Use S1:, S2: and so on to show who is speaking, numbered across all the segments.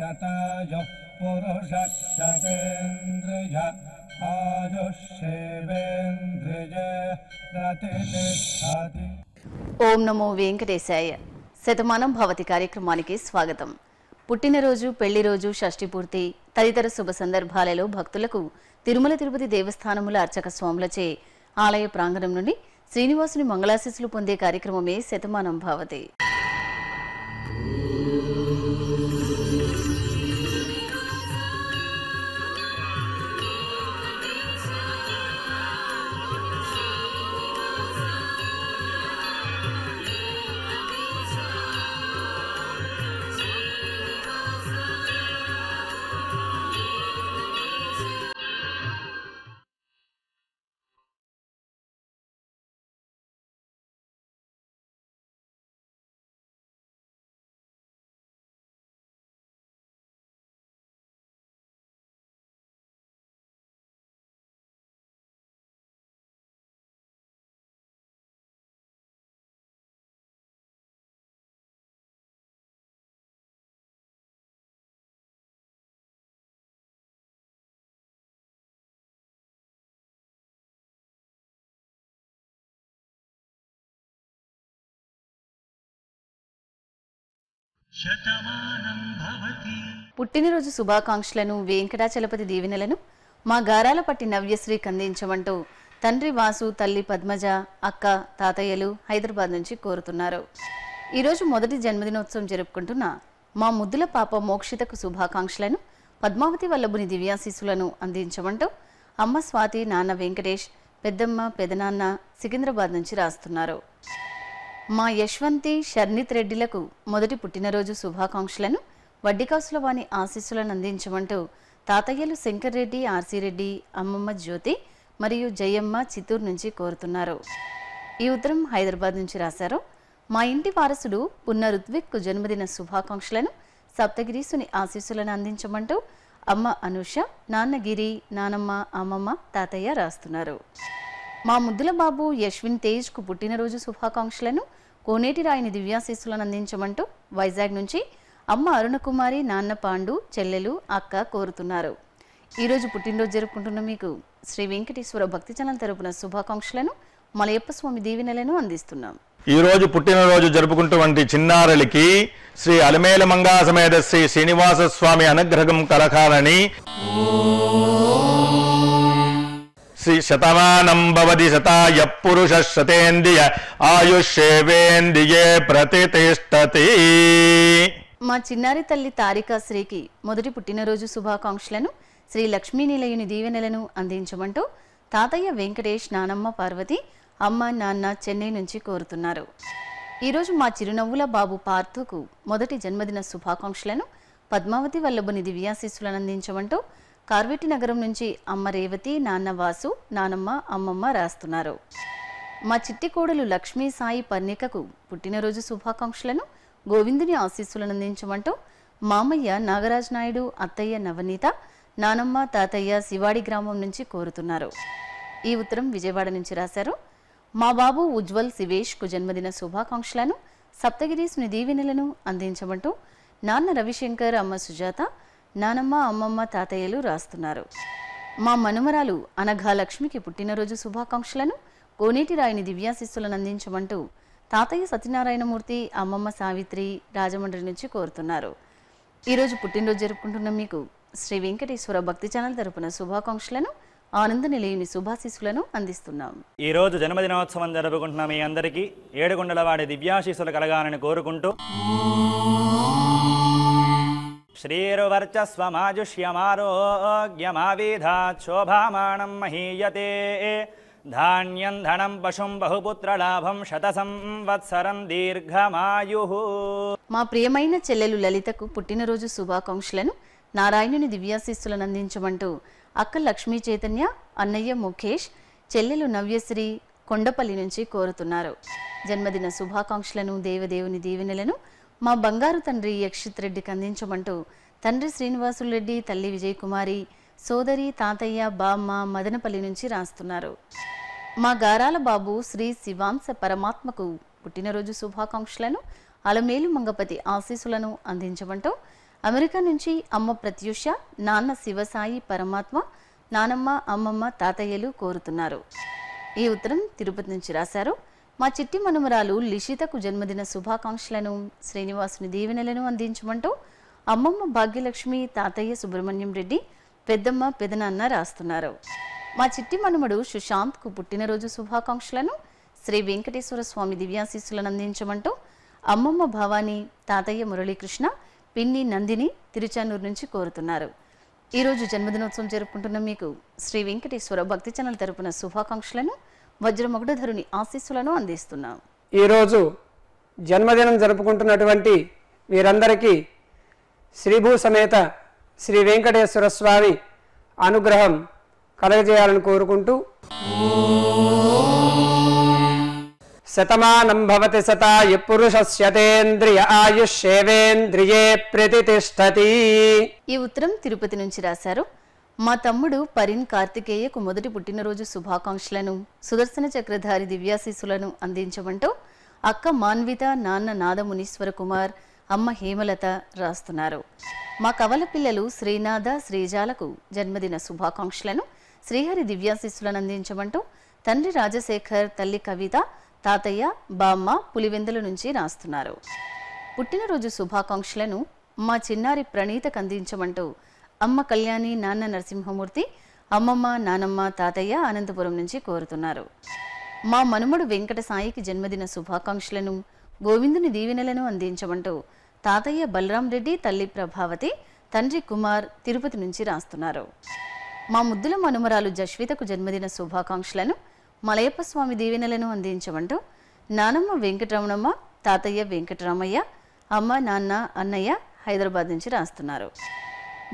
S1: शतायुः पुरुषशतेन्द्रिय आयुष्येवेन्द्रिये प्रतिष्ठति
S2: ఓం నమో వెంకటేశాయ శతమానం భవతి కార్యక్రమానికి స్వాగతం పుట్టినరోజు పెళ్లి రోజు షష్ఠి పూర్తి తదితర శుభ సందర్భాలలో భక్తులకు తిరుమల తిరుపతి దేవస్థానముల అర్చక స్వాములచే ఆలయ ప్రాంగణం నుండి శ్రీనివాసుని మంగళాశిస్సులు పొందే కార్యక్రమమే శతమానం భావతి పుట్టినరోజు శుభాకాంక్షలను వెంకటాచలపతి దీవెనలను మా గారాల పట్టి నవ్యశ్రీకి అందించమంటూ తండ్రి వాసు తల్లి పద్మజ అక్క తాతయ్యలు హైదరాబాద్ నుంచి కోరుతున్నారు ఈరోజు మొదటి జన్మదినోత్సవం జరుపుకుంటున్న మా ముద్దుల పాప మోక్షితకు శుభాకాంక్షలను పద్మావతి వల్లభుని దివ్యాశీసులను అందించమంటూ అమ్మ స్వాతి నాన్న వెంకటేష్ పెద్దమ్మ పెదనాన్న సికింద్రాబాద్ నుంచి రాస్తున్నారు మా యశ్వంతి షర్నిత్ రెడ్డిలకు మొదటి పుట్టినరోజు శుభాకాంక్షలను వడ్డికాసుల వాని ఆశీస్సులను అందించమంటూ తాతయ్యలు శంకర్ రెడ్డి రెడ్డి అమ్మమ్మ జ్యోతి మరియు జయమ్మ చిత్తూరు నుంచి కోరుతున్నారు ఈ ఉత్తరం హైదరాబాద్ నుంచి రాశారు మా ఇంటి వారసుడు పున్న రుత్విక్కు జన్మదిన శుభాకాంక్షలను సప్తగిరీసుని ఆశీస్సులను అందించమంటూ అమ్మ అనూష నాన్నగిరి నానమ్మ అమ్మమ్మ తాతయ్య రాస్తున్నారు మా ముద్దుల బాబు యశ్విన్ తేజ్కు పుట్టినరోజు శుభాకాంక్షలను కోనేటి రాయిని దివ్యాశీస్సులను అందించమంటూ వైజాగ్ నుంచి అమ్మ అరుణకుమారి నాన్న పాండు చెల్లెలు అక్క కోరుతున్నారు ఈరోజు పుట్టినరోజు జరుపుకుంటున్న మీకు శ్రీ వెంకటేశ్వర భక్తి చలన తరపున శుభాకాంక్షలను మలయప్ప స్వామి దీవెనలను అందిస్తున్నాం
S1: ఈరోజు పుట్టినరోజు జరుపుకుంటున్న చిన్నారులకి శ్రీ అలమేల మంగా సమేత శ్రీ శ్రీనివాస స్వామి అనుగ్రహం కలకాలని శ్రీ శతమానం భవతి శతాయ పురుష శతేంద్రియ ఆయుషేవేంద్రియే ప్రతిష్టతి
S2: మా చిన్నారి తల్లి తారికా శ్రీకి మొదటి పుట్టినరోజు శుభాకాంక్షలను శ్రీ లక్ష్మీ నిలయుని దీవెనలను అందించమంటూ తాతయ్య వెంకటేష్ నానమ్మ పార్వతి అమ్మ నాన్న చెన్నై నుంచి కోరుతున్నారు ఈరోజు మా చిరునవ్వుల బాబు పార్థుకు మొదటి జన్మదిన శుభాకాంక్షలను పద్మావతి వల్లభుని దివ్యాశీస్సులను అందించమంటూ కార్వేటి నగరం నుంచి అమ్మ రేవతి నాన్న వాసు నానమ్మ అమ్మమ్మ రాస్తున్నారు మా చిట్టి కోడలు లక్ష్మీ సాయి పర్ణికకు పుట్టినరోజు శుభాకాంక్షలను గోవిందుని ఆశీస్సులను అందించమంటూ మామయ్య నాగరాజ్ నాయుడు అత్తయ్య నవనీత నానమ్మ తాతయ్య శివాడి గ్రామం నుంచి కోరుతున్నారు ఈ ఉత్తరం విజయవాడ నుంచి రాశారు మా బాబు ఉజ్వల్ శివేష్ కు జన్మదిన శుభాకాంక్షలను సప్తగిరి సుని దీవెనలను అందించమంటూ నాన్న రవిశంకర్ అమ్మ సుజాత నానమ్మ అమ్మమ్మ తాతయ్యలు రాస్తున్నారు మా మనుమరాలు అనఘాలక్ష్మికి పుట్టినరోజు శుభాకాంక్షలను కోనేటి రాయిని దివ్యాశిస్సులను అందించమంటూ తాతయ్య సత్యనారాయణమూర్తి అమ్మమ్మ సావిత్రి రాజమండ్రి నుంచి కోరుతున్నారు ఈరోజు పుట్టినరోజు జరుపుకుంటున్న మీకు శ్రీ వెంకటేశ్వర భక్తి ఛానల్ తరపున శుభాకాంక్షలను ఆనంద నిలయుని శుభాశిస్సులను అందిస్తున్నాం
S1: ఈరోజు జన్మదినోత్సవం జరుపుకుంటున్న మీ అందరికీ వాడి దివ్యాశిస్సులు కలగాలని కోరుకుంటూ श्रीर्वर्चस्वमाजुष्यमारोग्यमाविधाच्छोभामाणं మహీయతే ధాన్యం ధనం పశుం బహుపుత్రలాభం శతసం వత్సరం దీర్ఘమాయు
S2: మా ప్రియమైన చెల్లెలు లలితకు పుట్టినరోజు శుభాకాంక్షలను నారాయణుని దివ్యాశిస్సులను అందించమంటూ అక్క లక్ష్మీ చైతన్య అన్నయ్య ముఖేష్ చెల్లెలు నవ్యశ్రీ కొండపల్లి నుంచి కోరుతున్నారు జన్మదిన శుభాకాంక్షలను దేవదేవుని దీవెనలను మా బంగారు తండ్రి యక్షిత్ రెడ్డికి అందించమంటూ తండ్రి శ్రీనివాసులు రెడ్డి తల్లి విజయకుమారి సోదరి తాతయ్య బామ్మ మదనపల్లి నుంచి రాస్తున్నారు మా గారాల బాబు శ్రీ శివాంశ పరమాత్మకు పుట్టినరోజు శుభాకాంక్షలను అలమేలు మంగపతి ఆశీస్సులను అందించమంటూ అమెరికా నుంచి అమ్మ ప్రత్యుష నాన్న శివసాయి పరమాత్మ నానమ్మ అమ్మమ్మ తాతయ్యలు కోరుతున్నారు ఈ ఉత్తరం తిరుపతి నుంచి రాశారు మా చిట్టి మనుమరాలు లిషితకు జన్మదిన శుభాకాంక్షలను శ్రీనివాసుని దీవెనలను అందించమంటూ అమ్మమ్మ భాగ్యలక్ష్మి తాతయ్య సుబ్రహ్మణ్యం రెడ్డి పెద్దమ్మ పెదనాన్న రాస్తున్నారు మా చిట్టి మనుమడు సుశాంత్కు పుట్టినరోజు శుభాకాంక్షలను శ్రీ వెంకటేశ్వర స్వామి దివ్యాశీస్సులను అందించమంటూ అమ్మమ్మ భవాని తాతయ్య మురళీకృష్ణ పిన్ని నందిని తిరుచానూరు నుంచి కోరుతున్నారు ఈరోజు జన్మదినోత్సవం జరుపుకుంటున్న మీకు శ్రీ వెంకటేశ్వర భక్తి ఛానల్ తరపున శుభాకాంక్షలను వజ్రమగుడధరుని ఆశీస్సులను అందిస్తున్నాం
S1: ఈరోజు జన్మదినం జరుపుకుంటున్నటువంటి వీరందరికీ శ్రీభూ సమేత శ్రీ వెంకటేశ్వర స్వామి అనుగ్రహం కలగజేయాలని కోరుకుంటూ శతమానం భవతి సత పురుషస్యతేంద్రియ సేవేంద్రియే ప్రతిష్టతి
S2: ఈ ఉత్తరం తిరుపతి నుంచి రాశారు మా తమ్ముడు పరిన్ కార్తికేయకు మొదటి పుట్టినరోజు శుభాకాంక్షలను సుదర్శన చక్రధారి దివ్యాశీసులను అందించమంటూ అక్క మాన్విత నాన్న నాదమునీశ్వర కుమార్ అమ్మ హేమలత రాస్తున్నారు మా కవల పిల్లలు శ్రీనాథ శ్రీజాలకు జన్మదిన శుభాకాంక్షలను శ్రీహరి దివ్యాశీసులను అందించమంటూ తండ్రి రాజశేఖర్ తల్లి కవిత తాతయ్య బామ్మ పులివెందుల నుంచి రాస్తున్నారు పుట్టినరోజు శుభాకాంక్షలను మా చిన్నారి ప్రణీతకు అందించమంటూ అమ్మ కళ్యాణి నాన్న నరసింహమూర్తి అమ్మమ్మ నానమ్మ తాతయ్య అనంతపురం నుంచి కోరుతున్నారు మా మనుమడు వెంకట సాయికి జన్మదిన శుభాకాంక్షలను గోవిందుని దీవెనలను అందించమంటూ తాతయ్య బలరాం రెడ్డి తల్లి ప్రభావతి తండ్రి కుమార్ తిరుపతి నుంచి రాస్తున్నారు మా ముద్దుల మనుమరాలు జశ్వితకు జన్మదిన శుభాకాంక్షలను మలయప్ప స్వామి దీవెనలను అందించమంటూ నానమ్మ వెంకటరమణమ్మ తాతయ్య వెంకటరామయ్య అమ్మ నాన్న అన్నయ్య హైదరాబాద్ నుంచి రాస్తున్నారు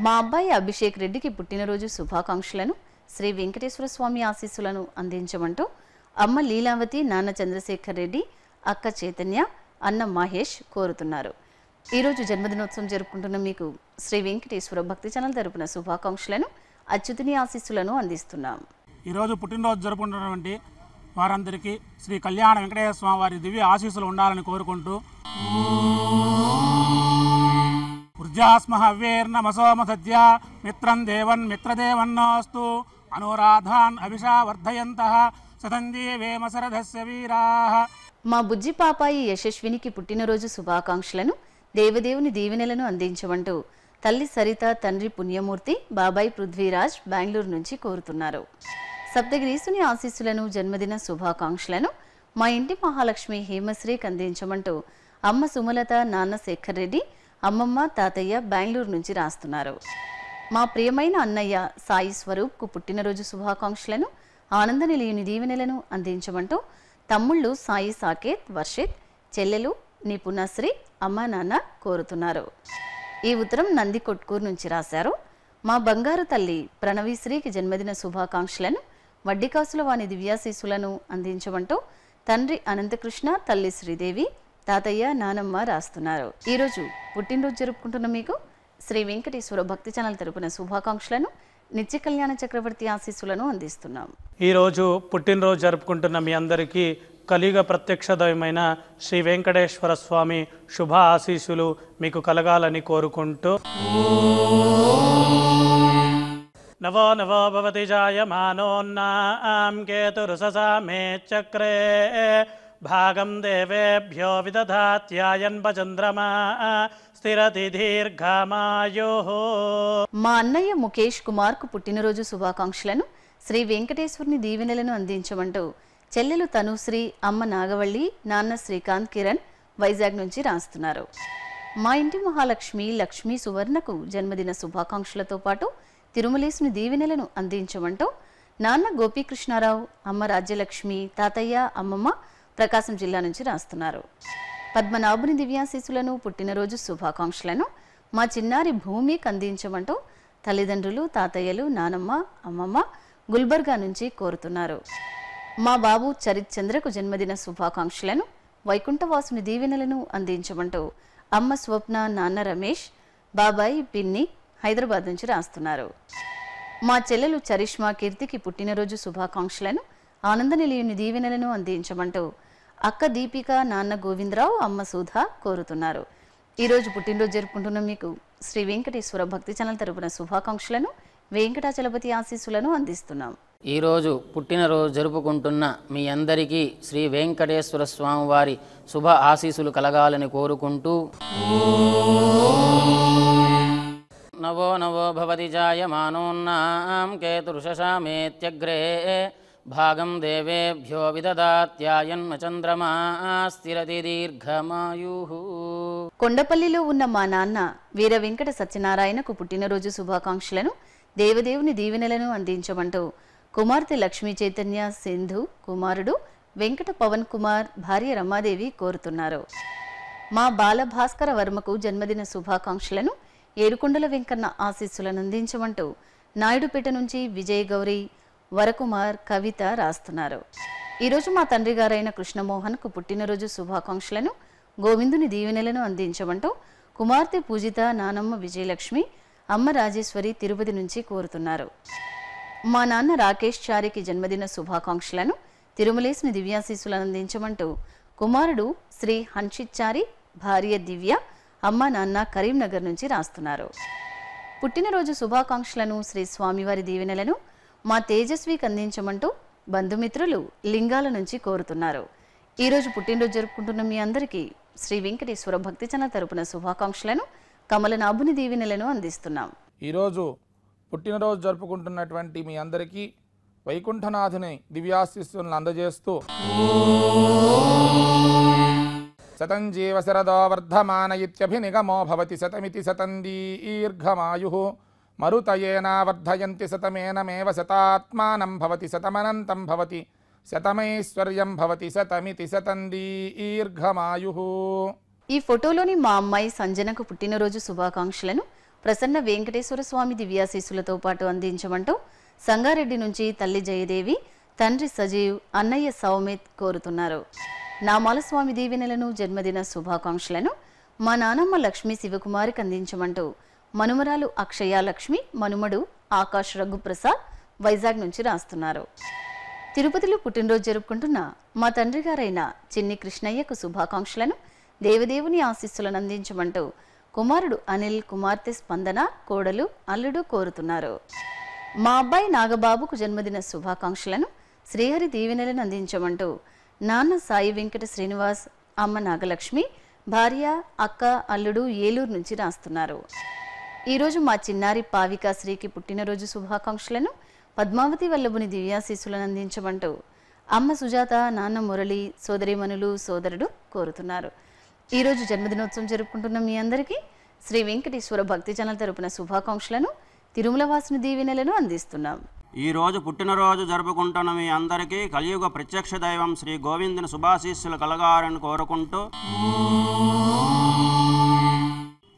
S2: మా అబ్బాయి అభిషేక్ రెడ్డికి పుట్టినరోజు శుభాకాంక్షలను శ్రీ వెంకటేశ్వర స్వామి ఆశీస్సులను అందించమంటూ అమ్మ లీలావతి నాన్న చంద్రశేఖర్ రెడ్డి అక్క చైతన్య అన్న మహేష్ కోరుతున్నారు ఈరోజు జన్మదినోత్సవం జరుపుకుంటున్న మీకు శ్రీ వెంకటేశ్వర భక్తి ఛానల్ తరపున శుభాకాంక్షలను అచ్యుతుని ఆశీస్సులను
S1: అందిస్తున్నాం ఈరోజు పుట్టినరోజు జరుపుకుంటున్నటువంటి వారందరికీ శ్రీ కళ్యాణ వెంకటేశ్వర స్వామి వారి దివ్య ఆశీస్సులు ఉండాలని కోరుకుంటూ ఊర్జాస్మహవ్యేర్నమసోమసద్య మిత్రం దేవన్ మిత్రదేవన్నోస్తు అనురాధాన్ అభిషా వర్ధయంత సతంజీ వేమసరథస్య వీరా
S2: మా బుజ్జి పాపాయి యశస్వినికి పుట్టినరోజు శుభాకాంక్షలను దేవదేవుని దీవెనలను అందించమంటూ తల్లి సరిత తండ్రి పుణ్యమూర్తి బాబాయ్ పృథ్వీరాజ్ బెంగళూరు నుంచి కోరుతున్నారు సప్తగిరీసుని ఆశీస్సులను జన్మదిన శుభాకాంక్షలను మా ఇంటి మహాలక్ష్మి హేమశ్రీకి అందించమంటూ అమ్మ సుమలత నాన్న శేఖర్ రెడ్డి అమ్మమ్మ తాతయ్య బెంగళూరు నుంచి రాస్తున్నారు మా ప్రియమైన అన్నయ్య సాయి స్వరూప్కు పుట్టినరోజు శుభాకాంక్షలను ఆనంద నిలయని దీవెనలను అందించమంటూ తమ్ముళ్ళు సాయి సాకేత్ వర్షిత్ చెల్లెలు నిపుణశ్రీ అమ్మ నాన్న కోరుతున్నారు ఈ ఉత్తరం నంది కొట్కూరు నుంచి రాశారు మా బంగారు తల్లి ప్రణవీశ్రీకి జన్మదిన శుభాకాంక్షలను వడ్డీకాసుల వాని దివ్యాశీసులను అందించమంటూ తండ్రి అనంతకృష్ణ తల్లి శ్రీదేవి తాతయ్య నానమ్మ రాస్తున్నారు ఈరోజు పుట్టినరోజు జరుపుకుంటున్న మీకు శ్రీ వెంకటేశ్వర భక్తి ఛానల్ తరపున శుభాకాంక్షలను నిత్య కళ్యాణ చక్రవర్తి ఆశీస్సులను అందిస్తున్నాం
S1: ఈరోజు పుట్టినరోజు జరుపుకుంటున్న మీ అందరికీ కలియుగ ప్రత్యక్ష దైవమైన శ్రీ వెంకటేశ్వర స్వామి శుభ ఆశీస్సులు మీకు కలగాలని కోరుకుంటూ నవో నవో భవతి కేతురు కేతురుససామే చక్రే భాగం దేవేభ్యో విదధాత్యాయన్వచంద్రమా స్థిరతి దీర్ఘమాయో
S2: మా అన్నయ్య ముఖేష్ కుమార్ కు పుట్టినరోజు శుభాకాంక్షలను శ్రీ వెంకటేశ్వరుని దీవెనలను అందించమంటూ చెల్లెలు తనుశ్రీ అమ్మ నాగవల్లి నాన్న శ్రీకాంత్ కిరణ్ వైజాగ్ నుంచి రాస్తున్నారు మా ఇంటి మహాలక్ష్మి లక్ష్మి సువర్ణకు జన్మదిన శుభాకాంక్షలతో పాటు తిరుమలేశుని దీవెనలను అందించమంటూ నాన్న గోపీకృష్ణారావు అమ్మ రాజ్యలక్ష్మి తాతయ్య అమ్మమ్మ ప్రకాశం జిల్లా నుంచి రాస్తున్నారు పద్మనాభుని దివ్యా పుట్టినరోజు శుభాకాంక్షలను మా చిన్నారి భూమి కందించమంటూ తల్లిదండ్రులు తాతయ్యలు నానమ్మ అమ్మమ్మ గుల్బర్గా నుంచి కోరుతున్నారు మా బాబు చరిత్చంద్రకు జన్మదిన శుభాకాంక్షలను వైకుంఠవాసుని దీవెనలను అందించమంటూ అమ్మ స్వప్న నాన్న రమేష్ బాబాయి పిన్ని హైదరాబాద్ నుంచి రాస్తున్నారు మా చెల్లెలు చరిష్మా కీర్తికి పుట్టినరోజు శుభాకాంక్షలను ఆనందనిలయుని దీవెనలను అందించమంటూ అక్క దీపిక నాన్న గోవిందరావు అమ్మ సూధ కోరుతున్నారు ఈరోజు పుట్టినరోజు జరుపుకుంటున్న మీకు శ్రీ వెంకటేశ్వర భక్తి ఛానల్ తరపున శుభాకాంక్షలను వెంకటాచలపతి ఆశీస్సులను అందిస్తున్నాం
S1: ఈరోజు పుట్టినరోజు జరుపుకుంటున్న మీ అందరికీ శ్రీ వెంకటేశ్వర స్వామివారి శుభ ఆశీస్సులు కలగాలని కోరుకుంటూ నవో నవో భవతి జాయమానోన్నాం కేతురుషామేత్యగ్రే భాగం దేవేభ్యో విదదాత్యాయన్మ చంద్రమా స్థిరతి దీర్ఘమాయు
S2: కొండపల్లిలో ఉన్న మా నాన్న వీర వెంకట సత్యనారాయణకు పుట్టినరోజు శుభాకాంక్షలను దేవదేవుని దీవెనలను అందించమంటూ కుమార్తె లక్ష్మీ చైతన్య సింధు కుమారుడు వెంకట పవన్ కుమార్ భార్య రమాదేవి కోరుతున్నారు మా బాల భాస్కర వర్మకు జన్మదిన శుభాకాంక్షలను ఏడుకొండల వెంకన్న ఆశీస్సులను అందించమంటూ నాయుడుపేట నుంచి గౌరీ వరకుమార్ కవిత రాస్తున్నారు ఈరోజు మా తండ్రి గారైన కృష్ణమోహన్కు పుట్టినరోజు శుభాకాంక్షలను గోవిందుని దీవెనలను అందించమంటూ కుమార్తె పూజిత నానమ్మ విజయలక్ష్మి అమ్మ రాజేశ్వరి తిరుపతి నుంచి కోరుతున్నారు మా నాన్న రాకేష్ చారికి జన్మదిన శుభాకాంక్షలను తిరుమలేసుని దివ్యాశీసులను అందించమంటూ కుమారుడు శ్రీ హన్షిత్ చారి భార్య దివ్య అమ్మ నాన్న కరీంనగర్ నుంచి రాస్తున్నారు పుట్టినరోజు శుభాకాంక్షలను శ్రీ స్వామివారి దీవెనలను మా తేజస్వికి అందించమంటూ బంధుమిత్రులు లింగాల నుంచి కోరుతున్నారు ఈరోజు పుట్టినరోజు జరుపుకుంటున్న మీ అందరికీ శ్రీ వెంకటేశ్వర భక్తి తరపున శుభాకాంక్షలను
S1: కమలనాభుని దీవెనలను అందిస్తున్నాం ఈరోజు పుట్టినరోజు జరుపుకుంటున్నటువంటి మీ అందరికీ వైకుంఠనాథుని దివ్యాశిస్సులను అందజేస్తూ శతం శరదో వర్ధమాన ఇత్యభినిగమో భవతి శతమితి శతం దీర్ఘమాయు మరుతయేనావర్ధయంతి శతమేనమే శతాత్మానం భవతి శతమనంతం భవతి శతమైశ్వర్యం భవతి శతమితి శతందీర్ఘమాయు
S2: ఈ ఫోటోలోని మా అమ్మాయి సంజనకు పుట్టినరోజు శుభాకాంక్షలను ప్రసన్న వెంకటేశ్వర స్వామి దివ్యాశీసులతో పాటు అందించమంటూ సంగారెడ్డి నుంచి తల్లి జయదేవి తండ్రి సజీవ్ అన్నయ్య సౌమిత్ కోరుతున్నారు నా మాలస్వామి దీవెనలను జన్మదిన శుభాకాంక్షలను మా నానమ్మ లక్ష్మీ శివకుమారికి అందించమంటూ మనుమరాలు అక్షయాలక్ష్మి మనుమడు ఆకాష్ రఘుప్రసాద్ వైజాగ్ నుంచి రాస్తున్నారు తిరుపతిలో పుట్టినరోజు జరుపుకుంటున్న మా తండ్రి గారైన చిన్ని కృష్ణయ్యకు శుభాకాంక్షలను దేవదేవుని ఆశీస్సులను అందించమంటూ కుమారుడు అనిల్ కుమార్తె స్పందన కోడలు అల్లుడు కోరుతున్నారు మా అబ్బాయి నాగబాబుకు జన్మదిన శుభాకాంక్షలను శ్రీహరి దీవెనలను అందించమంటూ నాన్న సాయి వెంకట శ్రీనివాస్ అమ్మ నాగలక్ష్మి భార్య అక్క అల్లుడు ఏలూరు నుంచి రాస్తున్నారు ఈరోజు మా చిన్నారి పావిక శ్రీకి పుట్టినరోజు శుభాకాంక్షలను పద్మావతి వల్లభుని దివ్యాశీసులను అందించమంటూ అమ్మ సుజాత నాన్న మురళి మనులు సోదరుడు కోరుతున్నారు ఈరోజు జన్మదినోత్సవం జరుపుకుంటున్న మీ అందరికీ శ్రీ వెంకటేశ్వర భక్తి జనల తరపున శుభాకాంక్షలను తిరుమల వాసుని దీవెనలను అందిస్తున్నాం
S1: ఈ రోజు పుట్టినరోజు జరుపుకుంటున్న మీ అందరికీ కలియుగ ప్రత్యక్ష దైవం శ్రీ గోవిందుని శుభాశీస్సులు కలగాలని కోరుకుంటూ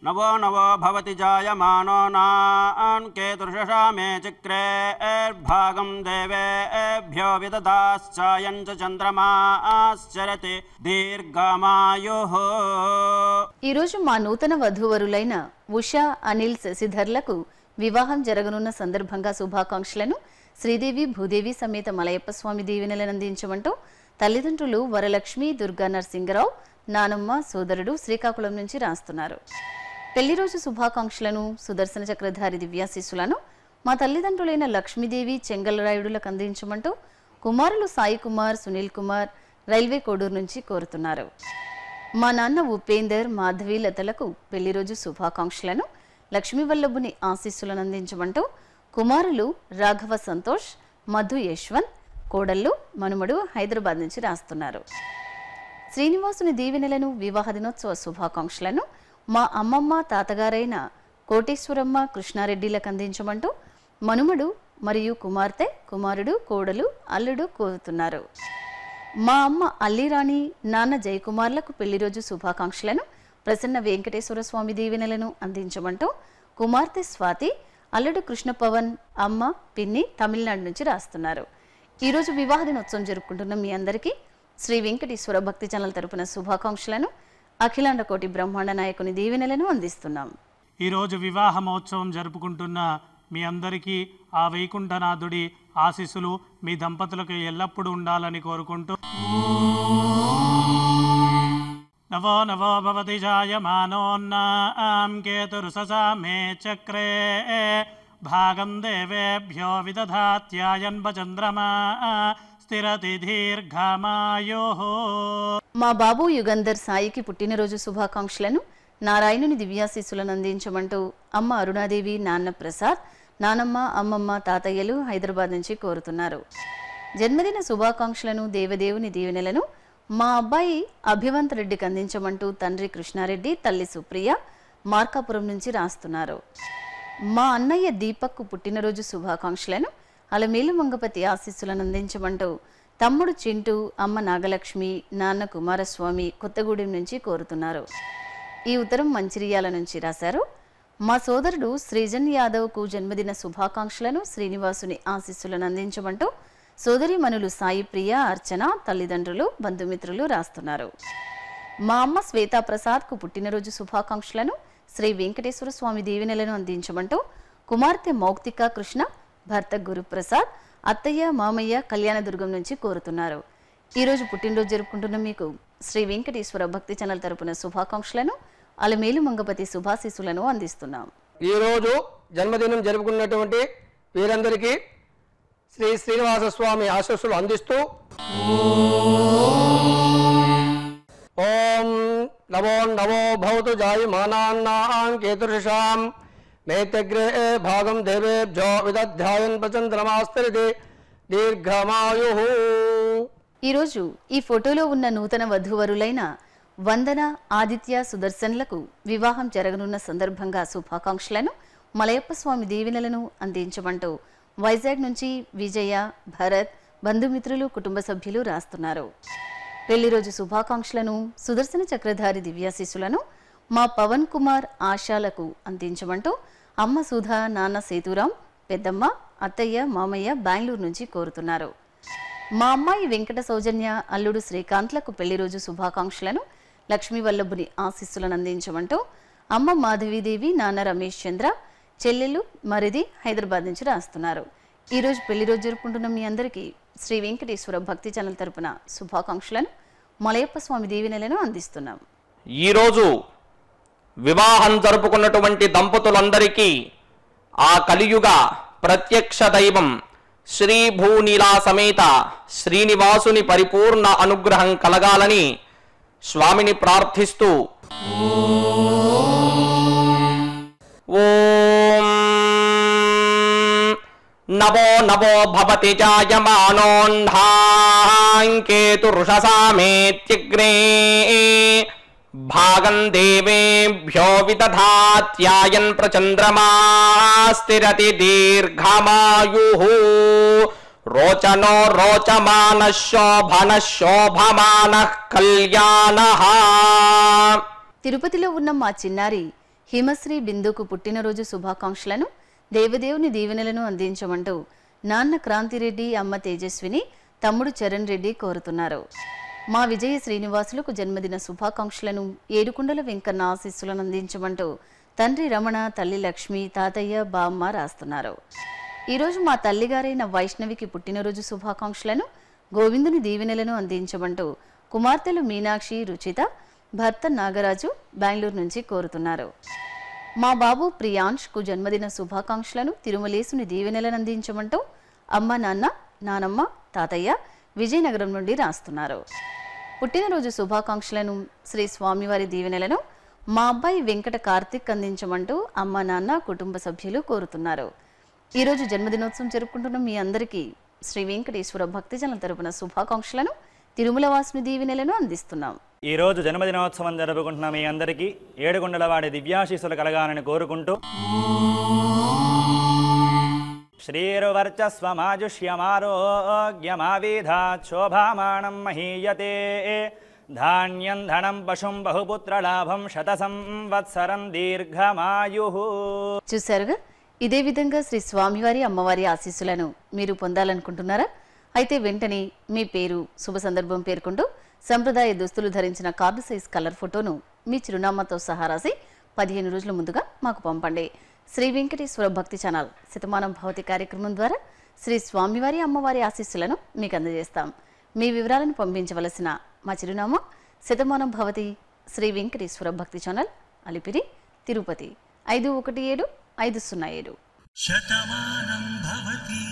S1: నవో నవో భవతి జాయమానో नान् केतुर्षषा मे चिक्रे एर्भागं देवेभ्यो विदधाश्चायं च चन्द्रमा ఆశ్చరతి దీర్ఘమాయుః
S2: ఈరోజు మా నూతన వధూవరులైన ఉషా అనిల్ శశిధర్లకు వివాహం జరగనున్న సందర్భంగా శుభాకాంక్షలను శ్రీదేవి భూదేవి సమేత మలయప్ప స్వామి దీవెనలను అందించమంటూ తల్లిదండ్రులు వరలక్ష్మి దుర్గా నరసింగరావు నానమ్మ సోదరుడు శ్రీకాకుళం నుంచి రాస్తున్నారు పెళ్లి రోజు శుభాకాంక్షలను సుదర్శన చక్రధారి దివ్యాశీస్సులను మా తల్లిదండ్రులైన లక్ష్మీదేవి చెంగలరాయుడులకు అందించమంటూ కుమారులు సాయి కుమార్ సునీల్ కుమార్ రైల్వే కోడూరు నుంచి కోరుతున్నారు మా నాన్న ఉపేందర్ మాధవి లతలకు పెళ్లి రోజు శుభాకాంక్షలను లక్ష్మీవల్లభుని ఆశీస్సులను అందించమంటూ కుమారులు రాఘవ సంతోష్ మధు యశ్వంత్ కోడళ్ళు మనుమడు హైదరాబాద్ నుంచి రాస్తున్నారు శ్రీనివాసుని దీవెనలను వివాహ దినోత్సవ శుభాకాంక్షలను మా అమ్మమ్మ తాతగారైన కోటేశ్వరమ్మ కృష్ణారెడ్డిలకు అందించమంటూ మనుమడు మరియు కుమార్తె కుమారుడు కోడలు అల్లుడు కోరుతున్నారు మా అమ్మ అల్లిరాణి నాన్న జయకుమార్లకు పెళ్లిరోజు శుభాకాంక్షలను ప్రసన్న వెంకటేశ్వర స్వామి దీవెనలను అందించమంటూ కుమార్తె స్వాతి అల్లుడు కృష్ణ పవన్ అమ్మ పిన్ని తమిళనాడు నుంచి రాస్తున్నారు ఈరోజు వివాహ దినోత్సవం జరుపుకుంటున్న మీ అందరికీ శ్రీ వెంకటేశ్వర భక్తి జనల తరపున శుభాకాంక్షలను అఖిలాండ కోటి బ్రహ్మాండ నాయకుని దీవెనలను అందిస్తున్నాం
S1: ఈరోజు వివాహ మహోత్సవం జరుపుకుంటున్న మీ అందరికీ ఆ వైకుంఠనాథుడి ఆశీస్సులు మీ దంపతులకు ఎల్లప్పుడూ ఉండాలని కోరుకుంటూ నవో నవో భవతి జాయమానోన్నాం కేతురుససా మే చక్రే భాగం దేవేభ్యో విదధాత్యాయన్వ చంద్రమా
S2: మా బాబు యుగంధర్ సాయికి పుట్టినరోజు శుభాకాంక్షలను నారాయణుని దివ్యాశీస్సులను అందించమంటూ అమ్మ అరుణాదేవి నాన్న ప్రసాద్ నానమ్మ అమ్మమ్మ తాతయ్యలు హైదరాబాద్ నుంచి కోరుతున్నారు జన్మదిన శుభాకాంక్షలను దేవదేవుని దీవెనలను మా అబ్బాయి అభివంత్ రెడ్డికి అందించమంటూ తండ్రి కృష్ణారెడ్డి తల్లి సుప్రియ మార్కాపురం నుంచి రాస్తున్నారు మా అన్నయ్య దీపక్కు పుట్టినరోజు శుభాకాంక్షలను అలమేలు మంగపతి ఆశీస్సులను అందించమంటూ తమ్ముడు చింటూ అమ్మ నాగలక్ష్మి నాన్న కుమారస్వామి కొత్తగూడెం నుంచి కోరుతున్నారు ఈ ఉత్తరం మంచిర్యాల నుంచి రాశారు మా సోదరుడు శ్రీజన్ యాదవ్కు జన్మదిన శుభాకాంక్షలను శ్రీనివాసుని ఆశీస్సులను అందించమంటూ సోదరిమనులు సాయి ప్రియ అర్చన తల్లిదండ్రులు బంధుమిత్రులు రాస్తున్నారు మా అమ్మ శ్వేతాప్రసాద్కు పుట్టినరోజు శుభాకాంక్షలను శ్రీ వెంకటేశ్వర స్వామి దీవెనలను అందించమంటూ కుమార్తె మౌక్తిక కృష్ణ భర్త గురుప్రసాద్ అత్తయ్య మామయ్య కళ్యాణదుర్గం నుంచి కోరుతున్నారు ఈరోజు పుట్టినరోజు జరుపుకుంటున్న మీకు శ్రీ వెంకటేశ్వర భక్తి ఛానల్ తరపున శుభాకాంక్షలను అలమేలు మంగపతి శుభాశీసులను అందిస్తున్నాం
S1: ఈరోజు జన్మదినం జరుపుకున్నటువంటి వీరందరికీ శ్రీ శ్రీనివాస స్వామి ఆశస్సులు అందిస్తూ ఓం నమో నమో భవతు జాయి మానాన్నాం కేతుషాం नैतग्रहे భాగం దేవేభ్యో विदध्यायन् प्रचन्द्रमास्तरिति దీర్ఘమాయు
S2: ఈరోజు ఈ ఫోటోలో ఉన్న నూతన వధూవరులైన వందన ఆదిత్య సుదర్శన్లకు వివాహం జరగనున్న సందర్భంగా శుభాకాంక్షలను మలయప్ప స్వామి దీవెనలను అందించమంటూ వైజాగ్ నుంచి విజయ భరత్ బంధుమిత్రులు కుటుంబ సభ్యులు రాస్తున్నారు పెళ్లి రోజు శుభాకాంక్షలను సుదర్శన చక్రధారి దివ్యాశీసులను మా పవన్ కుమార్ ఆశాలకు అందించమంటూ అమ్మ సుధా నాన్న సేతురాం పెద్దమ్మ అత్తయ్య మామయ్య బెంగళూరు నుంచి కోరుతున్నారు మా అమ్మాయి వెంకట సౌజన్య అల్లుడు శ్రీకాంత్లకు పెళ్లి రోజు శుభాకాంక్షలను లక్ష్మీ వల్లభుని ఆశీస్సులను అందించమంటూ అమ్మ మాధవీదేవి నాన్న రమేష్ చంద్ర చెల్లెలు మరిది హైదరాబాద్ నుంచి రాస్తున్నారు ఈరోజు పెళ్లి రోజు జరుపుకుంటున్న మీ అందరికీ శ్రీ వెంకటేశ్వర భక్తి ఛానల్ తరపున శుభాకాంక్షలను మలయప్ప స్వామి దీవెనలను అందిస్తున్నాం
S1: ఈరోజు వివాహం జరుపుకున్నటువంటి దంపతులందరికీ ఆ కలియుగ ప్రత్యక్ష దైవం శ్రీ భూనీలా సమేత శ్రీనివాసుని పరిపూర్ణ అనుగ్రహం కలగాలని స్వామిని ప్రార్థిస్తూ నవో నవో భవతి జాయమానోంధాంకేతురుషసామేత్యగ్నే భాగం దేవేభ్యో విదధాత్యాయన్ ప్రచంద్రమాస్తిరతి దీర్ఘమాయు రోచనో రోచమాన శోభన శోభమాన కళ్యాణ
S2: తిరుపతిలో ఉన్న మా చిన్నారి హిమశ్రీ బిందుకు పుట్టినరోజు శుభాకాంక్షలను దేవదేవుని దీవెనలను అందించమంటూ నాన్న క్రాంతిరెడ్డి అమ్మ తేజస్విని తమ్ముడు చరణ్ రెడ్డి కోరుతున్నారు మా విజయ శ్రీనివాసులకు జన్మదిన శుభాకాంక్షలను ఏడుకుండల వెంకన్న ఆశీస్సులను అందించమంటూ తండ్రి రమణ తల్లి లక్ష్మి తాతయ్య బామ్మ రాస్తున్నారు ఈరోజు మా తల్లిగారైన వైష్ణవికి పుట్టినరోజు శుభాకాంక్షలను గోవిందుని దీవెనలను అందించమంటూ కుమార్తెలు మీనాక్షి రుచిత భర్త నాగరాజు బెంగళూరు నుంచి కోరుతున్నారు మా బాబు కు జన్మదిన శుభాకాంక్షలను తిరుమలేసుని దీవెనలను అందించమంటూ అమ్మ నాన్న నానమ్మ తాతయ్య విజయనగరం నుండి రాస్తున్నారు పుట్టినరోజు శుభాకాంక్షలను శ్రీ స్వామివారి దీవెనలను మా అబ్బాయి వెంకట కార్తిక్ అందించమంటూ అమ్మ నాన్న కుటుంబ సభ్యులు కోరుతున్నారు ఈరోజు జన్మదినోత్సవం జరుపుకుంటున్న మీ అందరికీ శ్రీ వెంకటేశ్వర భక్తిజనుల తరపున శుభాకాంక్షలను తిరుమల వాసుని దీవెనలను అందిస్తున్నాం
S1: ఈ రోజు జన్మదినోత్సవం జరుపుకుంటున్న మీ అందరికీ వాడి దివ్యాశీసులు కలగాలని కోరుకుంటూ श्रीर्वर्चस्वमाजुष्यमारोग्यमाविधाच्छोभामाणं మహీయతే ధాన్యం ధనం పశుం బహుపుత్రలాభం శత సంవత్సరం దీర్ఘమాయు
S2: చూశారుగా ఇదే విధంగా శ్రీ స్వామివారి అమ్మవారి ఆశీస్సులను మీరు పొందాలనుకుంటున్నారా అయితే వెంటనే మీ పేరు శుభ సందర్భం పేర్కొంటూ సంప్రదాయ దుస్తులు ధరించిన కార్డు సైజ్ కలర్ ఫోటోను మీ చిరునామాతో సహా రాసి పదిహేను రోజుల ముందుగా మాకు పంపండి శ్రీ వెంకటేశ్వర భక్తి ఛానల్ శతమానం భవతి కార్యక్రమం ద్వారా శ్రీ స్వామివారి అమ్మవారి ఆశీస్సులను మీకు అందజేస్తాం మీ వివరాలను పంపించవలసిన మా చిరునామా శతమానం భవతి శ్రీ వెంకటేశ్వర భక్తి ఛానల్ అలిపిరి తిరుపతి ఐదు ఒకటి ఏడు ఐదు సున్నా ఏడు శతమానం భవతి